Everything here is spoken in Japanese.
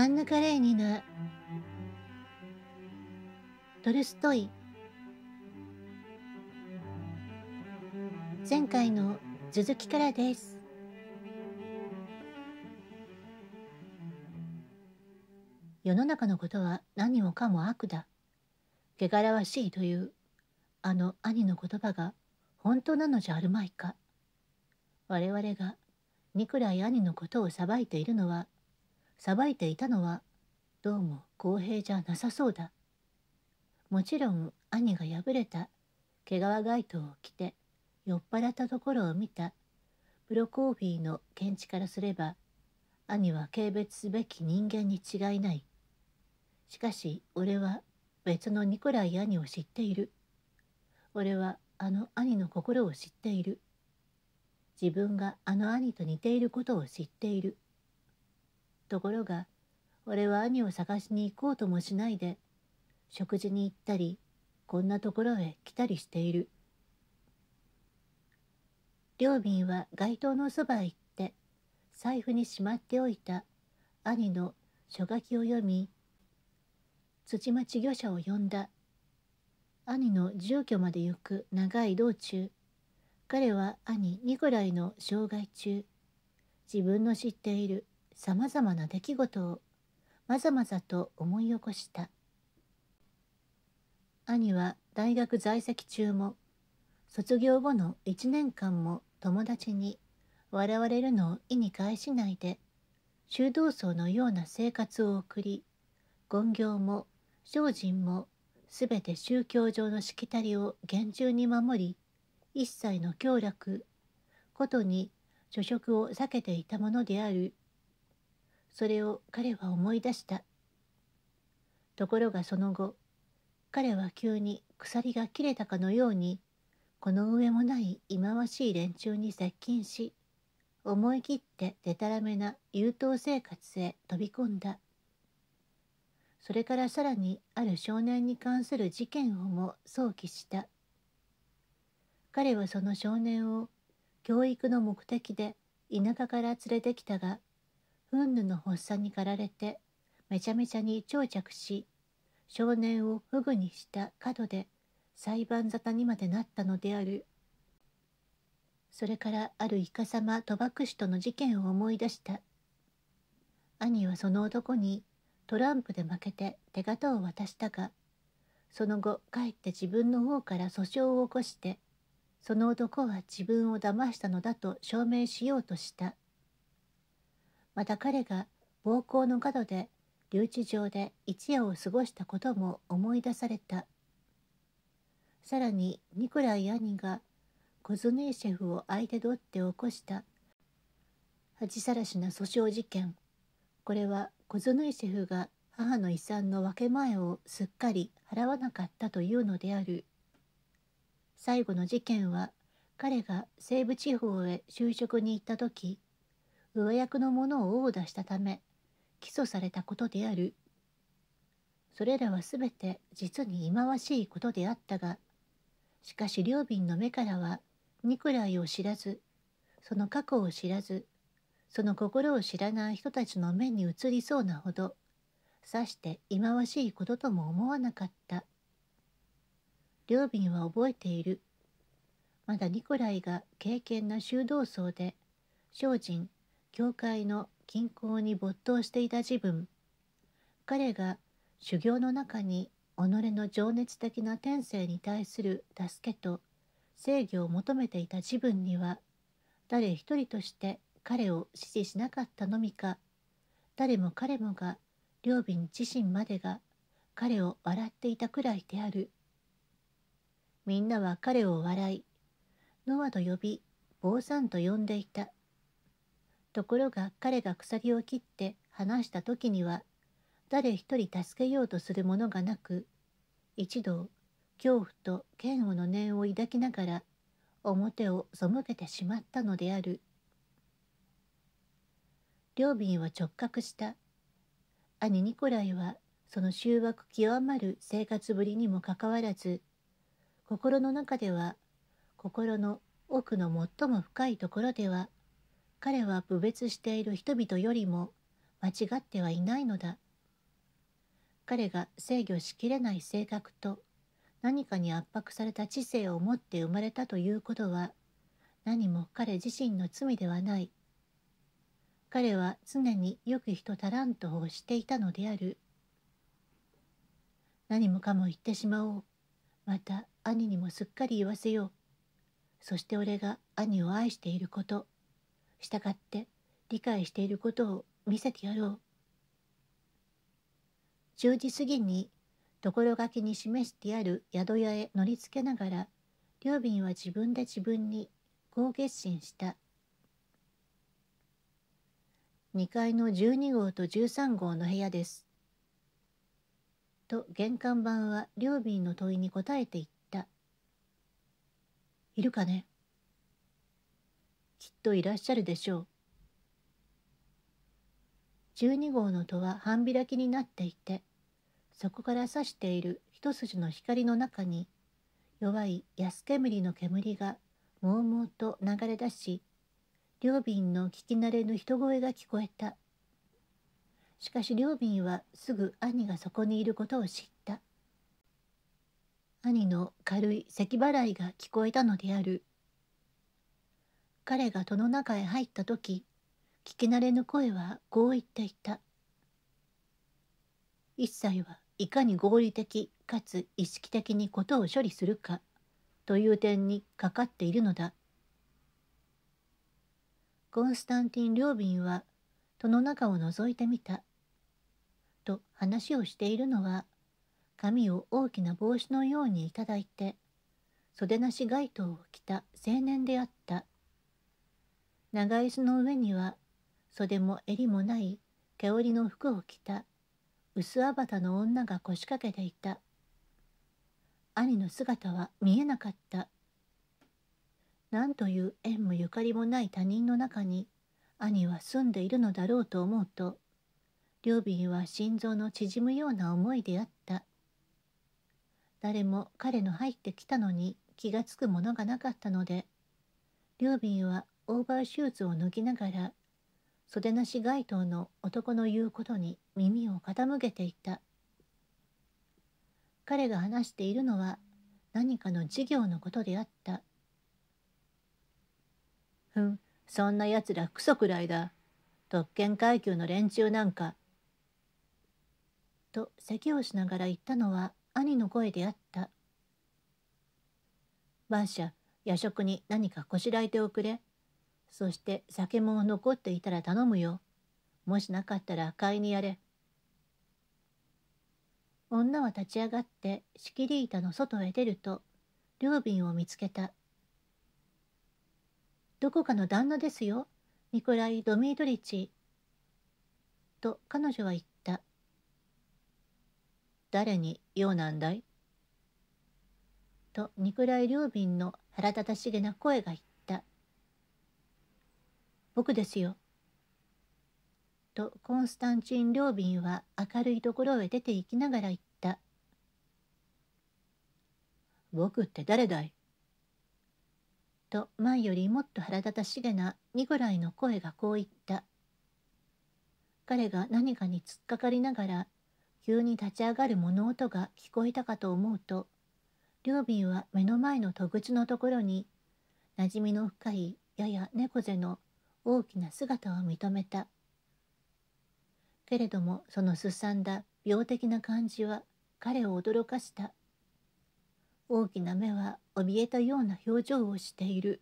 アンヌ・カレーニナトルストイ前回の続きからです世の中のことは何もかも悪だ汚らわしいというあの兄の言葉が本当なのじゃあるまいか我々がニクライ兄のことを裁いているのはさばいていたのはどうも公平じゃなさそうだもちろん兄が破れた毛皮街灯を着て酔っ払ったところを見たプロコーフィーの見地からすれば兄は軽蔑すべき人間に違いないしかし俺は別のニコライ兄を知っている俺はあの兄の心を知っている自分があの兄と似ていることを知っているところが俺は兄を探しに行こうともしないで食事に行ったりこんなところへ来たりしている両便は街灯のそばへ行って財布にしまっておいた兄の書書きを読み土町御者を呼んだ兄の住居まで行く長い道中彼は兄ニコライの生害中自分の知っているさまざまな出来事をまざまざと思い起こした兄は大学在籍中も卒業後の1年間も友達に笑われるのを意に介しないで修道僧のような生活を送り権行も精進も全て宗教上のしきたりを厳重に守り一切の強楽ことに諸職を避けていたものであるそれを彼は思い出したところがその後彼は急に鎖が切れたかのようにこの上もない忌まわしい連中に接近し思い切ってでたらめな優等生活へ飛び込んだそれからさらにある少年に関する事件をも想起した彼はその少年を教育の目的で田舎から連れてきたが憤怒の発作に駆られてめちゃめちゃに長着し少年をフグにした角で裁判沙汰にまでなったのであるそれからあるイカ様賭博師との事件を思い出した兄はその男にトランプで負けて手形を渡したがその後帰って自分の方から訴訟を起こしてその男は自分を騙したのだと証明しようとした。また彼が暴行の角で留置場で一夜を過ごしたことも思い出されたさらにニコライ兄がコズネーシェフを相手取って起こした恥さらしな訴訟事件これはコズヌイシェフが母の遺産の分け前をすっかり払わなかったというのである最後の事件は彼が西部地方へ就職に行った時上役の者を殴打したため起訴されたことであるそれらはすべて実に忌まわしいことであったがしかし両瓶の目からはニコライを知らずその過去を知らずその心を知らない人たちの目に映りそうなほどさして忌まわしいこととも思わなかった両瓶は覚えているまだニコライが敬虔な修道僧で精進教会の近郊に没頭していた自分彼が修行の中に己の情熱的な天性に対する助けと制御を求めていた自分には誰一人として彼を支持しなかったのみか誰も彼もが両瓶自身までが彼を笑っていたくらいであるみんなは彼を笑いノアと呼び坊さんと呼んでいたところが彼が鎖を切って離した時には誰一人助けようとするものがなく一同恐怖と嫌悪の念を抱きながら表を背けてしまったのである両瓶は直角した兄ニコライはその醜悪極まる生活ぶりにもかかわらず心の中では心の奥の最も深いところでは彼は侮蔑している人々よりも間違ってはいないのだ。彼が制御しきれない性格と何かに圧迫された知性を持って生まれたということは何も彼自身の罪ではない。彼は常によく人足らんとをしていたのである。何もかも言ってしまおう。また兄にもすっかり言わせよう。そして俺が兄を愛していること。従って理解していることを見せてやろう。10時過ぎにところがきに示してある宿屋へ乗りつけながら両便は自分で自分にこう決心した2階の12号と13号の部屋です」と玄関番は両便の問いに答えていった「いるかね?」きっといらっしゃるでしょう。12号の戸は半開きになっていて、そこから差している一筋の光の中に、弱い安煙の煙がもうもうと流れ出し、両瓶の聞き慣れぬ人声が聞こえた。しかし両瓶はすぐ兄がそこにいることを知った。兄の軽い咳払いが聞こえたのである。彼が戸の中へ入った時聞き慣れぬ声はこう言っていた一切はいかに合理的かつ意識的に事を処理するかという点にかかっているのだコンスタンティン・リョービンは戸の中を覗いてみたと話をしているのは髪を大きな帽子のようにいただいて袖なし街灯を着た青年であった長椅子の上には袖も襟もない毛織の服を着た薄あばたの女が腰掛けていた兄の姿は見えなかった何という縁もゆかりもない他人の中に兄は住んでいるのだろうと思うと両瓶は心臓の縮むような思いであった誰も彼の入ってきたのに気がつくものがなかったので両瓶はオーバーシューズを脱ぎながら袖なし街灯の男の言うことに耳を傾けていた彼が話しているのは何かの事業のことであったふんそんなやつらクソくらいだ特権階級の連中なんかと咳をしながら言ったのは兄の声であった晩ー夜食に何かこしらえておくれそして酒も残っていたら頼むよ。もしなかったら買いにやれ。女は立ち上がって仕切り板の外へ出ると、両瓶を見つけた。どこかの旦那ですよ、ニコライ・ドミードリチ。と彼女は言った。誰に用なんだいとニコライ・ビンの腹立たしげな声が言った。僕ですよ。とコンスタンチン・ビンは明るいところへ出て行きながら言った。僕って誰だいと前よりもっと腹立たしげなニコライの声がこう言った。彼が何かに突っかかりながら急に立ち上がる物音が聞こえたかと思うと両ンは目の前の戸口のところになじみの深いやや猫背の大きな姿を認めたけれどもそのすさんだ病的な感じは彼を驚かした大きな目は怯えたような表情をしている